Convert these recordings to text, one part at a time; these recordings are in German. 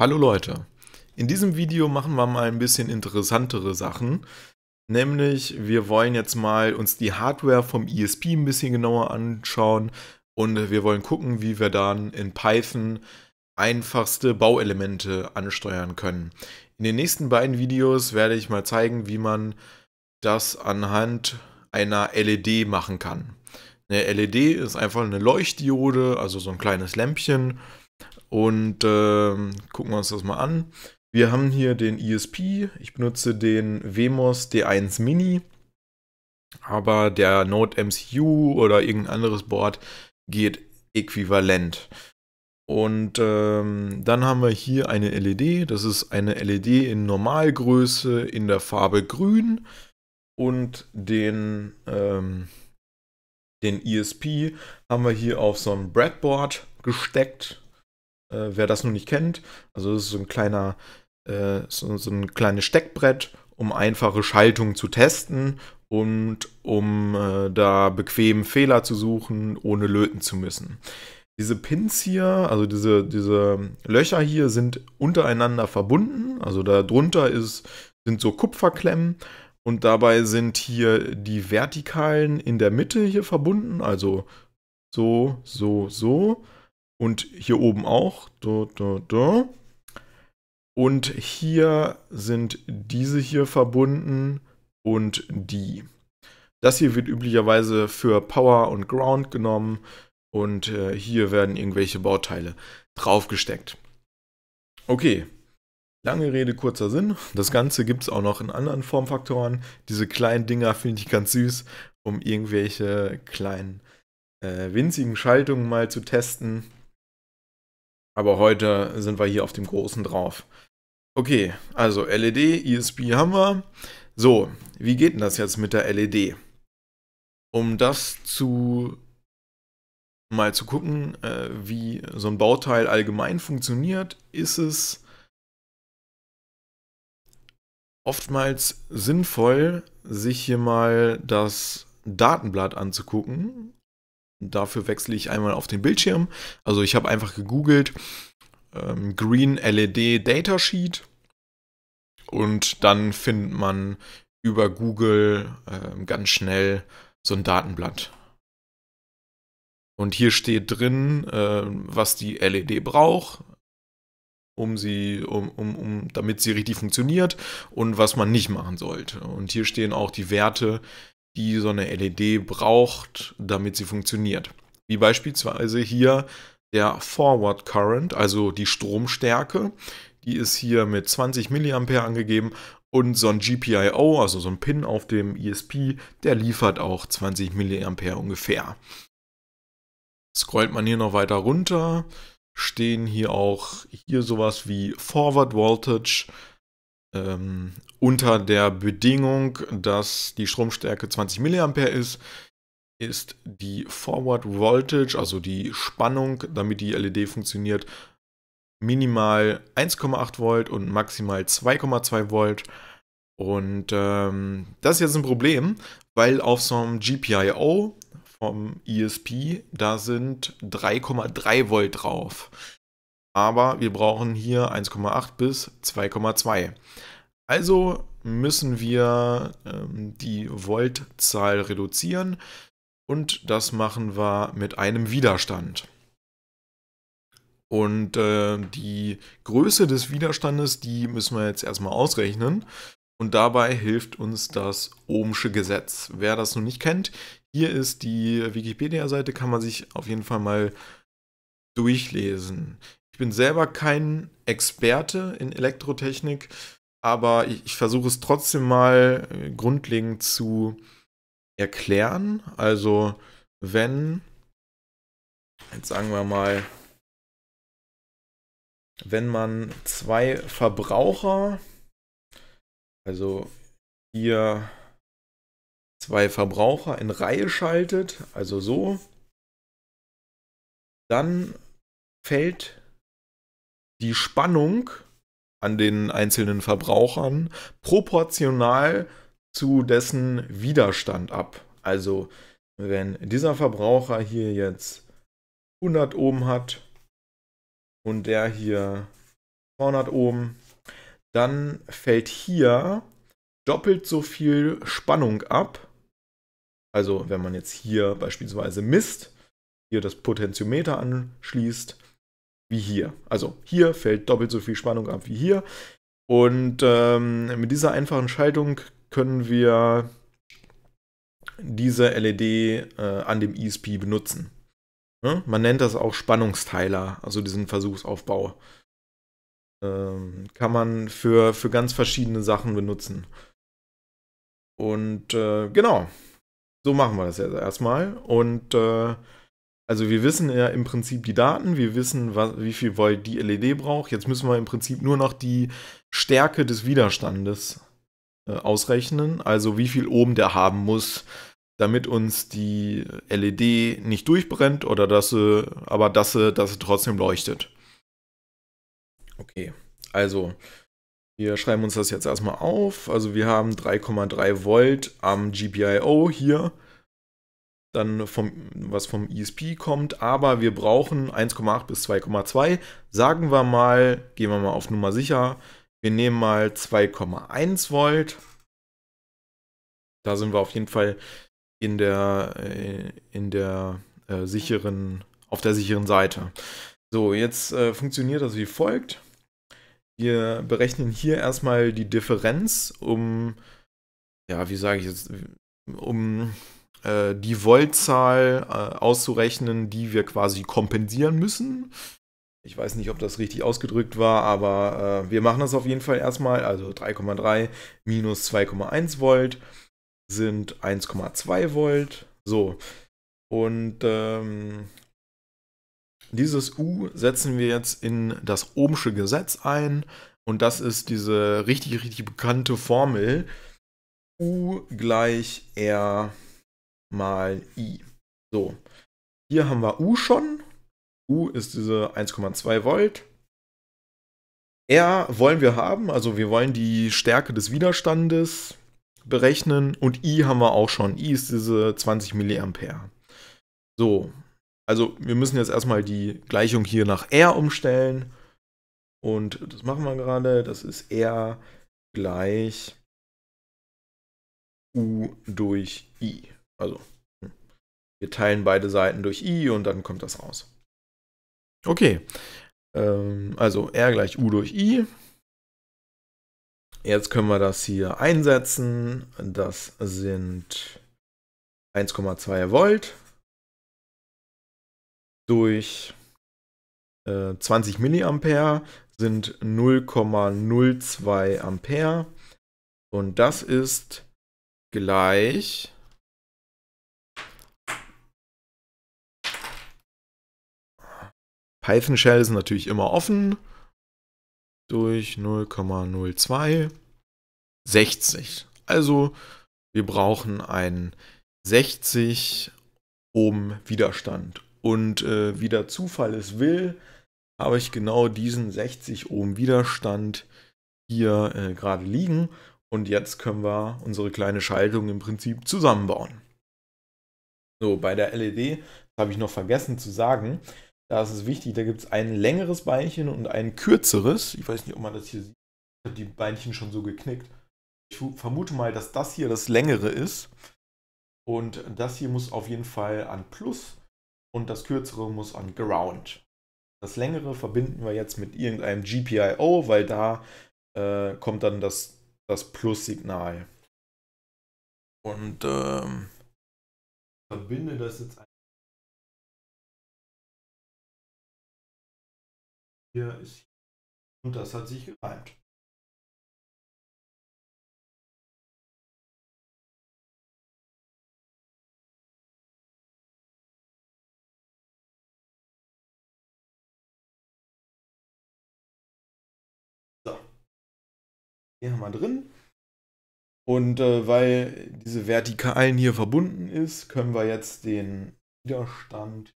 Hallo Leute, in diesem Video machen wir mal ein bisschen interessantere Sachen. Nämlich, wir wollen jetzt mal uns die Hardware vom ESP ein bisschen genauer anschauen und wir wollen gucken, wie wir dann in Python einfachste Bauelemente ansteuern können. In den nächsten beiden Videos werde ich mal zeigen, wie man das anhand einer LED machen kann. Eine LED ist einfach eine Leuchtdiode, also so ein kleines Lämpchen, und ähm, gucken wir uns das mal an. Wir haben hier den ESP. Ich benutze den Wemos D1 Mini. Aber der Node MCU oder irgendein anderes Board geht äquivalent. Und ähm, dann haben wir hier eine LED. Das ist eine LED in Normalgröße in der Farbe Grün. Und den, ähm, den ESP haben wir hier auf so ein Breadboard gesteckt äh, wer das nun nicht kennt, also das ist so ein kleiner, äh, so, so, ein kleines Steckbrett, um einfache Schaltungen zu testen und um äh, da bequem Fehler zu suchen, ohne löten zu müssen. Diese Pins hier, also diese, diese Löcher hier, sind untereinander verbunden. Also darunter ist, sind so Kupferklemmen und dabei sind hier die Vertikalen in der Mitte hier verbunden, also so, so, so. Und hier oben auch. Da, da, da. Und hier sind diese hier verbunden und die. Das hier wird üblicherweise für Power und Ground genommen und äh, hier werden irgendwelche Bauteile draufgesteckt. Okay, lange Rede, kurzer Sinn. Das Ganze gibt es auch noch in anderen Formfaktoren. Diese kleinen Dinger finde ich ganz süß, um irgendwelche kleinen äh, winzigen Schaltungen mal zu testen. Aber heute sind wir hier auf dem Großen drauf. Okay, also LED, ESP haben wir. So, wie geht denn das jetzt mit der LED? Um das zu mal zu gucken, äh, wie so ein Bauteil allgemein funktioniert, ist es oftmals sinnvoll, sich hier mal das Datenblatt anzugucken Dafür wechsle ich einmal auf den Bildschirm. Also ich habe einfach gegoogelt ähm, Green LED Datasheet und dann findet man über Google äh, ganz schnell so ein Datenblatt. Und hier steht drin, äh, was die LED braucht, um sie, um, um, um, damit sie richtig funktioniert und was man nicht machen sollte. Und hier stehen auch die Werte, die so eine LED braucht, damit sie funktioniert. Wie beispielsweise hier der Forward Current, also die Stromstärke, die ist hier mit 20 mA angegeben und so ein GPIO, also so ein Pin auf dem ESP, der liefert auch 20 mA ungefähr. Scrollt man hier noch weiter runter, stehen hier auch hier sowas wie Forward Voltage, ähm, unter der Bedingung, dass die Stromstärke 20 mA ist, ist die Forward Voltage, also die Spannung, damit die LED funktioniert, minimal 1,8 Volt und maximal 2,2 Volt. Und ähm, das ist jetzt ein Problem, weil auf so einem GPIO vom ESP, da sind 3,3 Volt drauf aber wir brauchen hier 1,8 bis 2,2. Also müssen wir ähm, die Voltzahl reduzieren und das machen wir mit einem Widerstand. Und äh, die Größe des Widerstandes, die müssen wir jetzt erstmal ausrechnen. Und dabei hilft uns das Ohmsche Gesetz. Wer das noch nicht kennt, hier ist die Wikipedia-Seite, kann man sich auf jeden Fall mal durchlesen bin selber kein Experte in Elektrotechnik, aber ich, ich versuche es trotzdem mal äh, grundlegend zu erklären. Also wenn, jetzt sagen wir mal, wenn man zwei Verbraucher, also hier zwei Verbraucher in Reihe schaltet, also so, dann fällt die Spannung an den einzelnen Verbrauchern proportional zu dessen Widerstand ab. Also wenn dieser Verbraucher hier jetzt 100 Ohm hat und der hier 200 Ohm, dann fällt hier doppelt so viel Spannung ab. Also wenn man jetzt hier beispielsweise misst, hier das Potentiometer anschließt wie hier. Also hier fällt doppelt so viel Spannung ab wie hier. Und ähm, mit dieser einfachen Schaltung können wir diese LED äh, an dem ESP benutzen. Ne? Man nennt das auch Spannungsteiler, also diesen Versuchsaufbau. Ähm, kann man für, für ganz verschiedene Sachen benutzen. Und äh, genau, so machen wir das jetzt erstmal. Und äh, also wir wissen ja im Prinzip die Daten, wir wissen, was, wie viel Volt die LED braucht. Jetzt müssen wir im Prinzip nur noch die Stärke des Widerstandes äh, ausrechnen, also wie viel Ohm der haben muss, damit uns die LED nicht durchbrennt oder dass sie, aber dass sie, dass sie trotzdem leuchtet. Okay, also wir schreiben uns das jetzt erstmal auf. Also wir haben 3,3 Volt am GPIO hier dann vom, was vom ESP kommt, aber wir brauchen 1,8 bis 2,2. Sagen wir mal, gehen wir mal auf Nummer sicher, wir nehmen mal 2,1 Volt. Da sind wir auf jeden Fall in der, äh, in der äh, sicheren, auf der sicheren Seite. So, jetzt äh, funktioniert das wie folgt. Wir berechnen hier erstmal die Differenz, um, ja, wie sage ich jetzt, um äh, die Voltzahl äh, auszurechnen, die wir quasi kompensieren müssen. Ich weiß nicht, ob das richtig ausgedrückt war, aber äh, wir machen das auf jeden Fall erstmal. Also 3,3 minus 2,1 Volt sind 1,2 Volt. So. Und ähm, dieses U setzen wir jetzt in das Ohmsche Gesetz ein. Und das ist diese richtig, richtig bekannte Formel. U gleich R mal I. So, hier haben wir U schon. U ist diese 1,2 Volt. R wollen wir haben, also wir wollen die Stärke des Widerstandes berechnen und I haben wir auch schon. I ist diese 20 Milliampere. So, also wir müssen jetzt erstmal die Gleichung hier nach R umstellen und das machen wir gerade. Das ist R gleich U durch I. Also hm. wir teilen beide Seiten durch i und dann kommt das raus. Okay, ähm, also r gleich u durch i. Jetzt können wir das hier einsetzen. Das sind 1,2 Volt durch äh, 20 Milliampere sind 0,02 Ampere. Und das ist gleich Python Shell ist natürlich immer offen durch 0,02 60. Also wir brauchen einen 60 Ohm Widerstand. Und äh, wie der Zufall es will, habe ich genau diesen 60 Ohm Widerstand hier äh, gerade liegen. Und jetzt können wir unsere kleine Schaltung im Prinzip zusammenbauen. So, bei der LED habe ich noch vergessen zu sagen, da ist es wichtig, da gibt es ein längeres Beinchen und ein kürzeres. Ich weiß nicht, ob man das hier sieht. Ich habe die Beinchen schon so geknickt. Ich vermute mal, dass das hier das längere ist. Und das hier muss auf jeden Fall an Plus und das kürzere muss an Ground. Das längere verbinden wir jetzt mit irgendeinem GPIO, weil da äh, kommt dann das, das Plus-Signal. Und ähm, verbinde das jetzt hier ist und das hat sich gereimt. So. Hier haben wir drin. Und äh, weil diese Vertikalen hier verbunden ist, können wir jetzt den Widerstand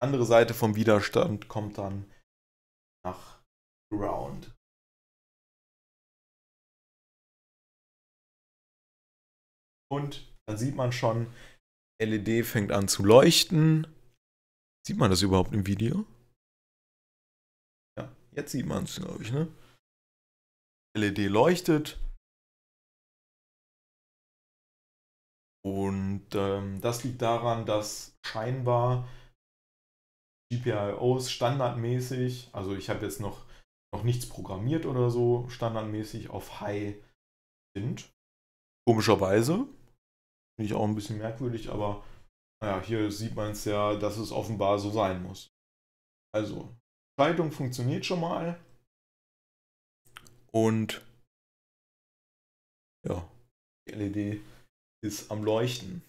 andere Seite vom Widerstand kommt dann nach Ground. Und dann sieht man schon, LED fängt an zu leuchten. Sieht man das überhaupt im Video? Ja, jetzt sieht man es, glaube ich, ne? LED leuchtet. Und ähm, das liegt daran, dass scheinbar GPIOs standardmäßig, also ich habe jetzt noch, noch nichts programmiert oder so, standardmäßig auf High sind. Komischerweise. Finde ich auch ein bisschen merkwürdig, aber naja, hier sieht man es ja, dass es offenbar so sein muss. Also, Schaltung funktioniert schon mal. Und ja, die LED ist am Leuchten.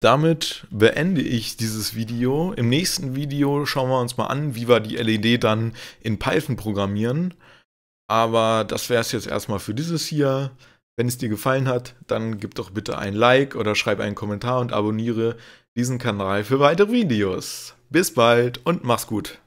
Damit beende ich dieses Video. Im nächsten Video schauen wir uns mal an, wie wir die LED dann in Python programmieren. Aber das wäre es jetzt erstmal für dieses hier. Wenn es dir gefallen hat, dann gib doch bitte ein Like oder schreib einen Kommentar und abonniere diesen Kanal für weitere Videos. Bis bald und mach's gut.